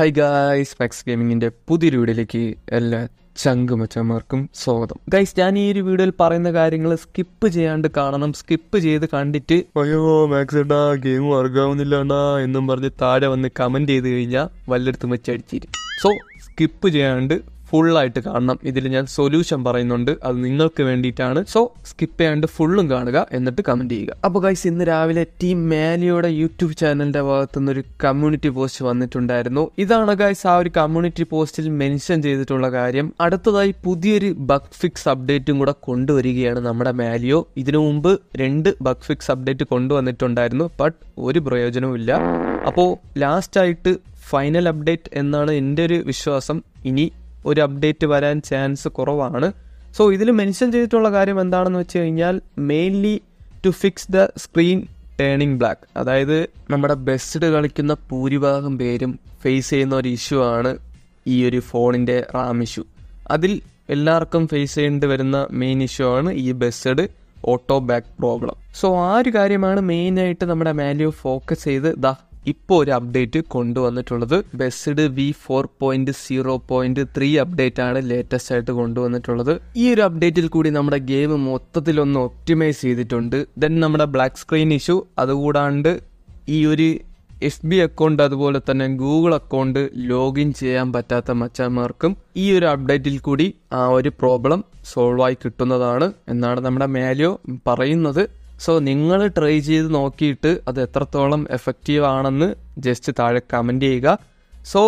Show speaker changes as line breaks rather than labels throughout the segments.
high guys max ഗെയിമിങ്ങിൻ്റെ പുതിയൊരു വീഡിയോയിലേക്ക് എല്ലാ ചങ്കുമച്ചന്മാർക്കും സ്വാഗതം ഗൈസ് ഞാൻ ഈ ഒരു വീഡിയോയിൽ പറയുന്ന കാര്യങ്ങൾ സ്കിപ്പ് ചെയ്യാണ്ട് കാണണം സ്കിപ്പ് ചെയ്ത് കണ്ടിട്ട് അയ്യോ മാക്സ് ഏട്ടാ ഗെയിം വർക്കാവുന്നില്ല എന്നാ എന്നും പറഞ്ഞ് താഴെ വന്ന് കമൻറ്റ് ചെയ്ത് കഴിഞ്ഞാൽ വല്ലടത്തും വെച്ച് സോ സ്കിപ്പ് ചെയ്യാണ്ട് ഫുള്ളായിട്ട് കാണണം ഇതിൽ ഞാൻ സൊല്യൂഷൻ പറയുന്നുണ്ട് അത് നിങ്ങൾക്ക് വേണ്ടിയിട്ടാണ് സോ സ്കിപ്പ് ചെയ്യാണ്ട് ഫുള്ളും കാണുക എന്നിട്ട് കമൻറ്റ് ചെയ്യുക അപ്പോൾ ഗൈസ് ഇന്ന് രാവിലെ ടീം മാലിയുടെ യൂട്യൂബ് ചാനലിൻ്റെ ഭാഗത്തുനിന്ന് ഒരു കമ്മ്യൂണിറ്റി പോസ്റ്റ് വന്നിട്ടുണ്ടായിരുന്നു ഇതാണ് ഗൈസ് ആ ഒരു കമ്മ്യൂണിറ്റി പോസ്റ്റിൽ മെൻഷൻ ചെയ്തിട്ടുള്ള കാര്യം അടുത്തതായി പുതിയൊരു ബഗ് ഫിക്സ് അപ്ഡേറ്റും കൂടെ കൊണ്ടുവരികയാണ് നമ്മുടെ മാലിയോ ഇതിനു മുമ്പ് രണ്ട് ബഗ് ഫിക്സ് അപ്ഡേറ്റ് കൊണ്ടുവന്നിട്ടുണ്ടായിരുന്നു ബട്ട് ഒരു പ്രയോജനവും ഇല്ല അപ്പോൾ ലാസ്റ്റായിട്ട് ഫൈനൽ അപ്ഡേറ്റ് എന്നാണ് എൻ്റെ ഒരു വിശ്വാസം ഇനി ഒരു അപ്ഡേറ്റ് വരാൻ ചാൻസ് കുറവാണ് സോ ഇതിൽ മെൻഷൻ ചെയ്തിട്ടുള്ള കാര്യം എന്താണെന്ന് വെച്ച് കഴിഞ്ഞാൽ mainly to fix the screen turning black അതായത് നമ്മുടെ ബെസ്റ്റ് കളിക്കുന്ന ഭൂരിഭാഗം പേരും ഫേസ് ചെയ്യുന്ന ഒരു ഇഷ്യൂ ആണ് ഈ ഒരു ഫോണിൻ്റെ റാം ഇഷ്യൂ അതിൽ എല്ലാവർക്കും ഫേസ് ചെയ്യേണ്ടി വരുന്ന മെയിൻ ഇഷ്യൂ ആണ് ഈ BUSSID auto back problem so ആ ഒരു കാര്യമാണ് മെയിനായിട്ട് നമ്മുടെ മാലിയോ ഫോക്കസ് ചെയ്ത് ദ ഇപ്പോൾ ഒരു അപ്ഡേറ്റ് കൊണ്ടുവന്നിട്ടുള്ളത് BUSSID V four point zero point three update ആണ് ലേറ്റസ്റ്റ് ആയിട്ട് കൊണ്ടുവന്നിട്ടുള്ളത് ഈ ഒരു അപ്ഡേറ്റിൽ കൂടി നമ്മുടെ ഗെയിം മൊത്തത്തിലൊന്ന് ഒപ്റ്റിമൈസ് ചെയ്തിട്ടുണ്ട് ദെൻ നമ്മുടെ ബ്ലാക്ക് സ്ക്രീൻ ഇഷ്യൂ അതുകൂടാണ്ട് ഈ ഒരു എഫ് ബി അക്കൗണ്ട് അതുപോലെ തന്നെ ഗൂഗിൾ അക്കൗണ്ട് ലോഗിൻ ചെയ്യാൻ പറ്റാത്ത മച്ചന്മാർക്കും ഈ ഒരു അപ്ഡേറ്റിൽ കൂടി ആ ഒരു പ്രോബ്ലം സോൾവ് ആയി കിട്ടുന്നതാണ് എന്നാണ് നമ്മുടെ മാലിയോ പറയുന്നത് സോ നിങ്ങൾ ട്രൈ ചെയ്ത് നോക്കിയിട്ട് അത് എത്രത്തോളം എഫക്റ്റീവ് ആണെന്ന് ജസ്റ്റ് താഴെ കമൻറ്റ് ചെയ്യുക സോ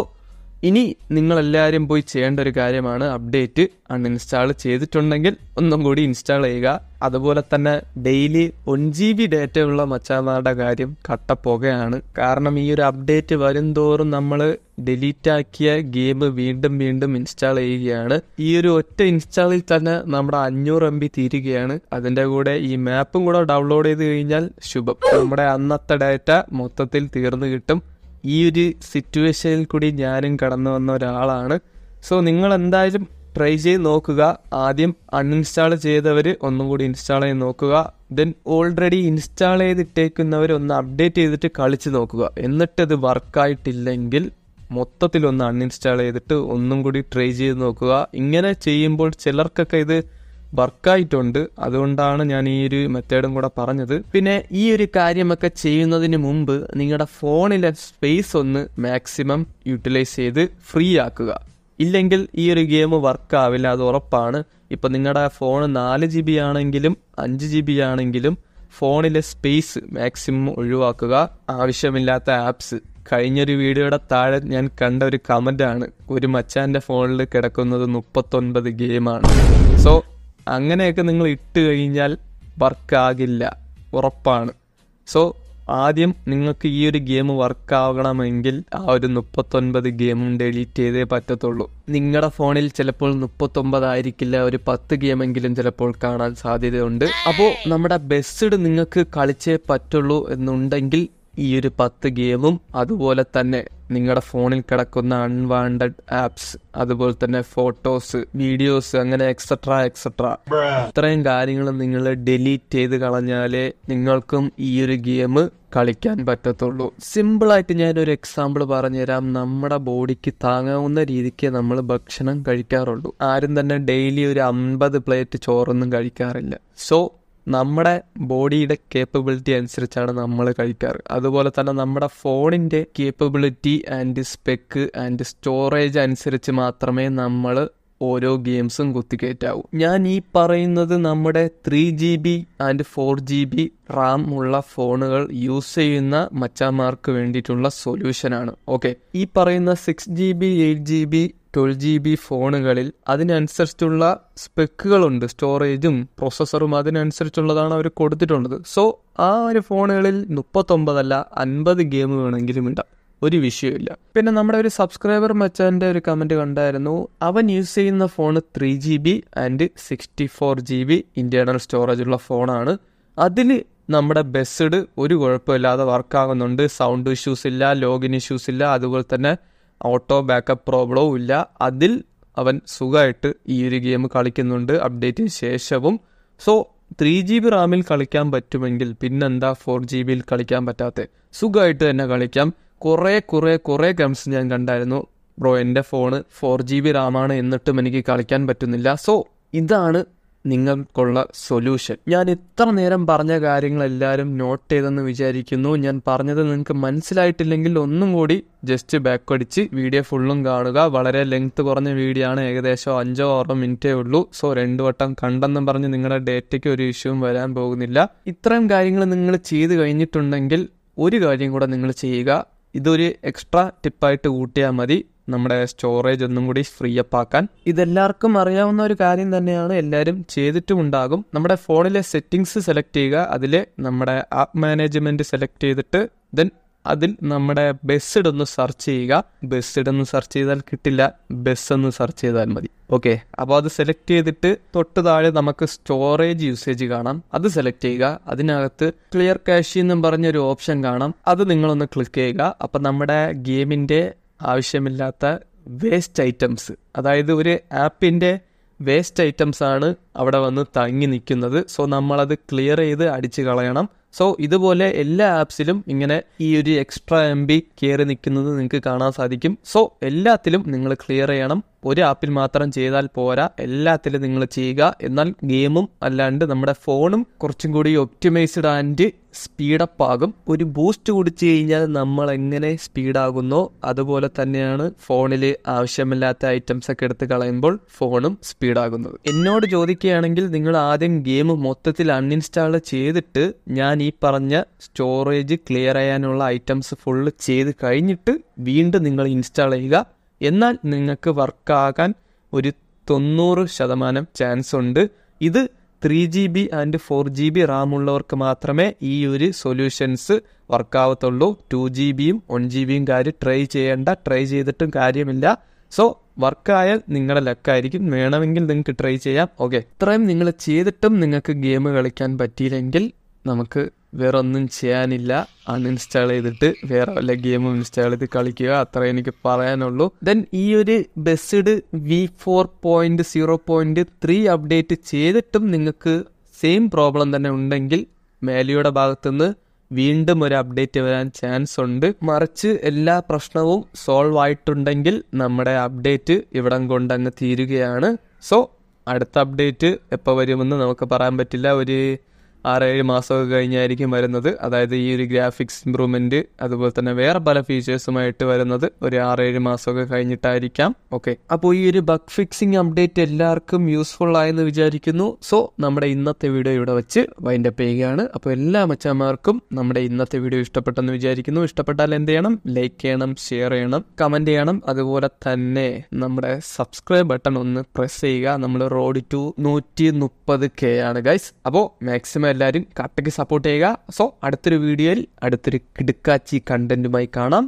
ഇനി നിങ്ങളെല്ലാവരും പോയി ചെയ്യേണ്ട ഒരു കാര്യമാണ് അപ്ഡേറ്റ് അൺഇൻസ്റ്റാൾ ചെയ്തിട്ടുണ്ടെങ്കിൽ ഒന്നും കൂടി ഇൻസ്റ്റാൾ ചെയ്യുക അതുപോലെ തന്നെ ഡെയിലി വൺ ജി ബി ഉള്ള മച്ചാമാരുടെ കാര്യം കട്ടപ്പോകയാണ് കാരണം ഈ ഒരു അപ്ഡേറ്റ് വരുംതോറും നമ്മൾ ഡിലീറ്റ് ആക്കിയ ഗെയിം വീണ്ടും വീണ്ടും ഇൻസ്റ്റാൾ ചെയ്യുകയാണ് ഈ ഒരു ഒറ്റ ഇൻസ്റ്റാളിൽ തന്നെ നമ്മുടെ അഞ്ഞൂറ് എം ബി തീരുകയാണ് അതിൻ്റെ കൂടെ ഈ മാപ്പും കൂടെ ഡൗൺലോഡ് ചെയ്ത് കഴിഞ്ഞാൽ ശുഭം നമ്മുടെ അന്നത്തെ ഡേറ്റ മൊത്തത്തിൽ തീർന്നു കിട്ടും ഈ ഒരു സിറ്റുവേഷനിൽ കൂടി ഞാനും കടന്നു വന്ന ഒരാളാണ് സോ നിങ്ങൾ എന്തായാലും ട്രൈ ചെയ്ത് നോക്കുക ആദ്യം അൺഇൻസ്റ്റാൾ ചെയ്തവർ ഒന്നും കൂടി ഇൻസ്റ്റാൾ ചെയ്ത് നോക്കുക ദെൻ ഓൾറെഡി ഇൻസ്റ്റാൾ ചെയ്തിട്ടേക്കുന്നവർ ഒന്ന് അപ്ഡേറ്റ് ചെയ്തിട്ട് കളിച്ച് നോക്കുക എന്നിട്ടത് വർക്കായിട്ടില്ലെങ്കിൽ ഒന്ന് അൺഇൻസ്റ്റാൾ ചെയ്തിട്ട് ഒന്നും കൂടി ട്രൈ ചെയ്ത് നോക്കുക ഇങ്ങനെ ചെയ്യുമ്പോൾ ചിലർക്കൊക്കെ ഇത് വർക്കായിട്ടുണ്ട് അതുകൊണ്ടാണ് ഞാൻ ഈ ഒരു മെത്തേഡും കൂടെ പറഞ്ഞത് പിന്നെ ഈ ഒരു കാര്യമൊക്കെ ചെയ്യുന്നതിന് മുമ്പ് നിങ്ങളുടെ ഫോണിലെ സ്പേസ് ഒന്ന് മാക്സിമം യൂട്ടിലൈസ് ചെയ്ത് ഫ്രീ ആക്കുക ഇല്ലെങ്കിൽ ഈ ഒരു ഗെയിം വർക്ക് ആവില്ല അത് ഉറപ്പാണ് ഇപ്പം നിങ്ങളുടെ ഫോൺ നാല് ജി ബി ആണെങ്കിലും അഞ്ച് ജി ബി ആണെങ്കിലും ഫോണിലെ സ്പേസ് മാക്സിമം ഒഴിവാക്കുക ആവശ്യമില്ലാത്ത ആപ്സ് കഴിഞ്ഞൊരു വീഡിയോയുടെ താഴെ ഞാൻ കണ്ട ഒരു കമന്റ് ആണ് ഒരു മച്ചാന്റെ ഫോണിൽ കിടക്കുന്നത് മുപ്പത്തൊൻപത് ഗെയിമാണ് സോ അങ്ങനെയൊക്കെ നിങ്ങൾ ഇട്ട് കഴിഞ്ഞാൽ വർക്കാകില്ല ഉറപ്പാണ് സോ ആദ്യം നിങ്ങൾക്ക് ഈ ഒരു ഗെയിം വർക്കാവണമെങ്കിൽ ആ ഒരു മുപ്പത്തൊൻപത് ഗെയിമും ഡെലീറ്റ് ചെയ്തേ പറ്റത്തുള്ളൂ നിങ്ങളുടെ ഫോണിൽ ചിലപ്പോൾ മുപ്പത്തൊമ്പതായിരിക്കില്ല ഒരു പത്ത് ഗെയിമെങ്കിലും ചിലപ്പോൾ കാണാൻ സാധ്യതയുണ്ട് അപ്പോൾ നമ്മുടെ ബെസ്ഡ് നിങ്ങൾക്ക് കളിച്ചേ പറ്റുള്ളൂ എന്നുണ്ടെങ്കിൽ ഈ ഒരു പത്ത് ഗെയിമും അതുപോലെ തന്നെ നിങ്ങളുടെ ഫോണിൽ കിടക്കുന്ന അൺവാണ്ടഡ് ആപ്സ് അതുപോലെ തന്നെ ഫോട്ടോസ് വീഡിയോസ് അങ്ങനെ എക്സെട്ര എക്സെട്ര ഇത്രയും കാര്യങ്ങൾ നിങ്ങൾ ഡിലീറ്റ് ചെയ്ത് കളഞ്ഞാലേ നിങ്ങൾക്കും ഈ ഒരു ഗെയിം കളിക്കാൻ പറ്റത്തുള്ളൂ സിമ്പിൾ ആയിട്ട് ഞാൻ ഒരു എക്സാമ്പിൾ പറഞ്ഞുതരാം നമ്മുടെ ബോഡിക്ക് താങ്ങാവുന്ന രീതിക്ക് നമ്മൾ ഭക്ഷണം കഴിക്കാറുള്ളൂ ആരും തന്നെ ഡെയിലി ഒരു അമ്പത് പ്ലേറ്റ് ചോറൊന്നും കഴിക്കാറില്ല സോ നമ്മുടെ ബോഡിയുടെ കേപ്പബിലിറ്റി അനുസരിച്ചാണ് നമ്മൾ കഴിക്കാറ് അതുപോലെ തന്നെ നമ്മുടെ ഫോണിൻ്റെ capability and spec and storage അനുസരിച്ച് മാത്രമേ നമ്മൾ ഓരോ ഗെയിംസും കുത്തിക്കേറ്റാവൂ ഞാൻ ഈ പറയുന്നത് നമ്മുടെ three G B and four G B RAM ഉള്ള ഫോണുകൾ യൂസ് ചെയ്യുന്ന മച്ചാമാർക്ക് വേണ്ടിയിട്ടുള്ള സൊല്യൂഷനാണ് ഓക്കെ ഈ പറയുന്ന six G B eight G B twelve G B ഫോണുകളിൽ അതിനനുസരിച്ചുള്ള സ്പെക്കുകളുണ്ട് സ്റ്റോറേജും പ്രോസസ്സറും അതിനനുസരിച്ചുള്ളതാണ് അവർ കൊടുത്തിട്ടുള്ളത് സോ ആ ഒരു ഫോണുകളിൽ മുപ്പത്തൊമ്പതല്ല അൻപത് ഗെയിം വേണമെങ്കിലും ഉണ്ടാവും ഒരു വിഷയമില്ല പിന്നെ നമ്മുടെ ഒരു സബ്സ്ക്രൈബർ മച്ചാൻ്റെ ഒരു കമൻറ്റ് കണ്ടായിരുന്നു അവൻ യൂസ് ചെയ്യുന്ന phone three G B and sixty four G B storage സ്റ്റോറേജുള്ള ഫോണാണ് അതിൽ നമ്മുടെ ബസ്സിഡ് ഒരു കുഴപ്പമില്ലാതെ വർക്കാകുന്നുണ്ട് സൗണ്ട് ഇഷ്യൂസ് ഇല്ല ലോഗിൻ ഇഷ്യൂസ് ഇല്ല അതുപോലെ തന്നെ ഓട്ടോ ബാക്കപ്പ് പ്രോബ്ലവും ഇല്ല അതിൽ അവൻ സുഖമായിട്ട് ഈ ഒരു ഗെയിം കളിക്കുന്നുണ്ട് അപ്ഡേറ്റിന് ശേഷവും സോ ത്രീ ജി ബി റാമിൽ കളിക്കാൻ പറ്റുമെങ്കിൽ പിന്നെന്താ ഫോർ ജി ബിയിൽ കളിക്കാൻ പറ്റാത്ത സുഖമായിട്ട് തന്നെ കളിക്കാം കുറേ കുറേ കുറേ ഗെയിംസ് ഞാൻ കണ്ടായിരുന്നു ബ്രോ എൻ്റെ ഫോണ് ഫോർ ജി ബി റാമാണ് എന്നിട്ടും എനിക്ക് കളിക്കാൻ പറ്റുന്നില്ല സോ ഇതാണ് നിങ്ങൾക്കുള്ള സൊല്യൂഷൻ ഞാൻ ഇത്ര നേരം പറഞ്ഞ എല്ലാവരും നോട്ട് ചെയ്തെന്ന് വിചാരിക്കുന്നു ഞാൻ പറഞ്ഞത് നിങ്ങൾക്ക് മനസ്സിലായിട്ടില്ലെങ്കിൽ ഒന്നും കൂടി ജസ്റ്റ് ബാക്ക് അടിച്ച് വീഡിയോ ഫുള്ളും കാണുക വളരെ ലെങ്ത് കുറഞ്ഞ വീഡിയോ ആണ് ഏകദേശം അഞ്ചോ ആറോ മിനിറ്റേ ഉള്ളൂ സോ രണ്ടു വട്ടം കണ്ടെന്നും പറഞ്ഞ് നിങ്ങളുടെ ഡേറ്റയ്ക്ക് ഒരു ഇഷ്യൂവും വരാൻ പോകുന്നില്ല ഇത്രയും കാര്യങ്ങൾ നിങ്ങൾ ചെയ്തു കഴിഞ്ഞിട്ടുണ്ടെങ്കിൽ ഒരു കാര്യം കൂടെ നിങ്ങൾ ചെയ്യുക ഇതൊരു എക്സ്ട്രാ ടിപ്പായിട്ട് കൂട്ടിയാൽ മതി നമ്മുടെ സ്റ്റോറേജ് ഒന്നും കൂടി ഫ്രീ അപ്പ് ആക്കാൻ ഇതെല്ലാവർക്കും അറിയാവുന്ന ഒരു കാര്യം തന്നെയാണ് എല്ലാവരും ഉണ്ടാകും നമ്മുടെ ഫോണിലെ സെറ്റിങ്സ് സെലക്ട് ചെയ്യുക അതിൽ നമ്മുടെ ആപ്പ് മാനേജ്മെന്റ് സെലക്ട് ചെയ്തിട്ട് ദെൻ അതിൽ നമ്മുടെ ബെസ്ഡ് ഒന്ന് സെർച്ച് ചെയ്യുക ബെസ്ഡ് ഒന്ന് സെർച്ച് ചെയ്താൽ കിട്ടില്ല ബസ് ഒന്ന് സെർച്ച് ചെയ്താൽ മതി ഓക്കെ അപ്പോൾ അത് സെലക്ട് ചെയ്തിട്ട് തൊട്ട് താഴെ നമുക്ക് സ്റ്റോറേജ് യൂസേജ് കാണാം അത് സെലക്ട് ചെയ്യുക അതിനകത്ത് ക്ലിയർ ക്യാഷ് എന്നും പറഞ്ഞൊരു ഓപ്ഷൻ കാണാം അത് നിങ്ങളൊന്ന് ക്ലിക്ക് ചെയ്യുക അപ്പം നമ്മുടെ ഗെയിമിന്റെ ആവശ്യമില്ലാത്ത വേസ്റ്റ് ഐറ്റംസ് അതായത് ഒരു ആപ്പിൻ്റെ വേസ്റ്റ് ഐറ്റംസ് ആണ് അവിടെ വന്ന് തങ്ങി നിൽക്കുന്നത് സോ നമ്മളത് ക്ലിയർ ചെയ്ത് അടിച്ച് കളയണം സോ ഇതുപോലെ എല്ലാ ആപ്സിലും ഇങ്ങനെ ഈ ഒരു എക്സ്ട്രാ എം ബി കയറി നിൽക്കുന്നത് നിങ്ങൾക്ക് കാണാൻ സാധിക്കും സോ എല്ലാത്തിലും നിങ്ങൾ ക്ലിയർ ചെയ്യണം ഒരു ആപ്പിൽ മാത്രം ചെയ്താൽ പോരാ എല്ലാത്തിലും നിങ്ങൾ ചെയ്യുക എന്നാൽ ഗെയിമും അല്ലാണ്ട് നമ്മുടെ ഫോണും കുറച്ചും കൂടി ഒപ്റ്റിമൈസ്ഡ് ആൻഡ് സ്പീഡപ്പ് ആകും ഒരു ബൂസ്റ്റ് കുടിച്ചു കഴിഞ്ഞാൽ നമ്മൾ എങ്ങനെ സ്പീഡാകുന്നോ അതുപോലെ തന്നെയാണ് ഫോണിൽ ആവശ്യമില്ലാത്ത ഐറ്റംസ് ഒക്കെ എടുത്ത് കളയുമ്പോൾ ഫോണും സ്പീഡാകുന്നത് എന്നോട് ചോദിക്കുകയാണെങ്കിൽ നിങ്ങൾ ആദ്യം ഗെയിം മൊത്തത്തിൽ അൺഇൻസ്റ്റാൾ ചെയ്തിട്ട് ഞാൻ ഈ പറഞ്ഞ സ്റ്റോറേജ് ക്ലിയർ ചെയ്യാനുള്ള ഐറ്റംസ് ഫുള്ള് ചെയ്ത് കഴിഞ്ഞിട്ട് വീണ്ടും നിങ്ങൾ ഇൻസ്റ്റാൾ ചെയ്യുക എന്നാൽ നിങ്ങൾക്ക് വർക്കാകാൻ ഒരു തൊണ്ണൂറ് ശതമാനം ചാൻസ് ഉണ്ട് ഇത് three G B and four G B RAM ഉള്ളവർക്ക് മാത്രമേ ഈ ഒരു സൊല്യൂഷൻസ് വർക്കാവത്തുള്ളൂ ടു ജി ബിയും വൺ ജി ബിയും കാര്യം ട്രൈ ചെയ്യേണ്ട ട്രൈ ചെയ്തിട്ടും കാര്യമില്ല സോ വർക്കായാൽ നിങ്ങളുടെ ലക്കായിരിക്കും വേണമെങ്കിൽ നിങ്ങൾക്ക് ട്രൈ ചെയ്യാം ഓക്കെ ഇത്രയും നിങ്ങൾ ചെയ്തിട്ടും നിങ്ങൾക്ക് ഗെയിം കളിക്കാൻ പറ്റിയില്ലെങ്കിൽ നമുക്ക് വേറെ ഒന്നും ചെയ്യാനില്ല അൺഇൻസ്റ്റാൾ ചെയ്തിട്ട് വേറെ വല്ല ഗെയിമും ഇൻസ്റ്റാൾ ചെയ്ത് കളിക്കുക അത്ര എനിക്ക് പറയാനുള്ളൂ ദെൻ ഈ ഒരു BUSSID V four point zero point three update ചെയ്തിട്ടും നിങ്ങൾക്ക് സെയിം പ്രോബ്ലം തന്നെ ഉണ്ടെങ്കിൽ മേലിയുടെ ഭാഗത്തുനിന്ന് വീണ്ടും ഒരു അപ്ഡേറ്റ് വരാൻ ചാൻസ് ഉണ്ട് മറിച്ച് എല്ലാ പ്രശ്നവും സോൾവ് ആയിട്ടുണ്ടെങ്കിൽ നമ്മുടെ അപ്ഡേറ്റ് ഇവിടം കൊണ്ടങ്ങ് തീരുകയാണ് സോ അടുത്ത അപ്ഡേറ്റ് എപ്പോൾ വരുമെന്ന് നമുക്ക് പറയാൻ പറ്റില്ല ഒരു ആറേഴ് മാസമൊക്കെ കഴിഞ്ഞായിരിക്കും വരുന്നത് അതായത് ഈ ഒരു ഗ്രാഫിക്സ് ഇമ്പ്രൂവ്മെൻറ്റ് അതുപോലെ തന്നെ വേറെ പല ഫീച്ചേഴ്സുമായിട്ട് വരുന്നത് ഒരു ആറേഴ് മാസമൊക്കെ കഴിഞ്ഞിട്ടായിരിക്കാം ഓക്കെ അപ്പോൾ ഈ ഒരു ബഗ് ഫിക്സിംഗ് അപ്ഡേറ്റ് എല്ലാവർക്കും യൂസ്ഫുൾ ആയെന്ന് വിചാരിക്കുന്നു സോ നമ്മുടെ ഇന്നത്തെ വീഡിയോ ഇവിടെ വെച്ച് വൈൻഡ് അപ്പ് ചെയ്യുകയാണ് അപ്പോൾ എല്ലാ അച്ഛന്മാർക്കും നമ്മുടെ ഇന്നത്തെ വീഡിയോ ഇഷ്ടപ്പെട്ടെന്ന് വിചാരിക്കുന്നു ഇഷ്ടപ്പെട്ടാൽ എന്ത് ചെയ്യണം ലൈക്ക് ചെയ്യണം ഷെയർ ചെയ്യണം കമൻറ്റ് ചെയ്യണം അതുപോലെ തന്നെ നമ്മുടെ സബ്സ്ക്രൈബ് ബട്ടൺ ഒന്ന് പ്രസ് ചെയ്യുക നമ്മൾ റോഡ് ടു നൂറ്റി മുപ്പത് കെ ആണ് ഗൈസ് അപ്പോൾ മാക്സിമം എല്ലാവരും കട്ടയ്ക്ക് സപ്പോർട്ട് ചെയ്യുക സോ അടുത്തൊരു വീഡിയോയിൽ അടുത്തൊരു കിടുക്കാച്ചി കണ്ടന്റുമായി കാണാം